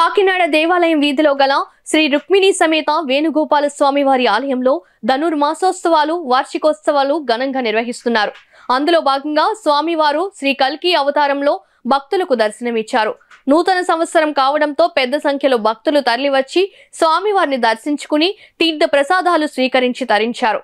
కాకినాడ దేవాలయం వీధిలో గల శ్రీ రుక్మిణి సమేత వేణుగోపాల స్వామి వారి ఆలయంలో ధనుర్మాసోత్సవాలు వార్షికోత్సవాలు ఘనంగా నిర్వహిస్తున్నారు అందులో భాగంగా స్వామివారు శ్రీ కల్కి అవతారంలో భక్తులకు దర్శనమిచ్చారు నూతన సంవత్సరం కావడంతో పెద్ద సంఖ్యలో భక్తులు తరలివచ్చి స్వామివారిని దర్శించుకుని తీర్థ ప్రసాదాలు స్వీకరించి తరించారు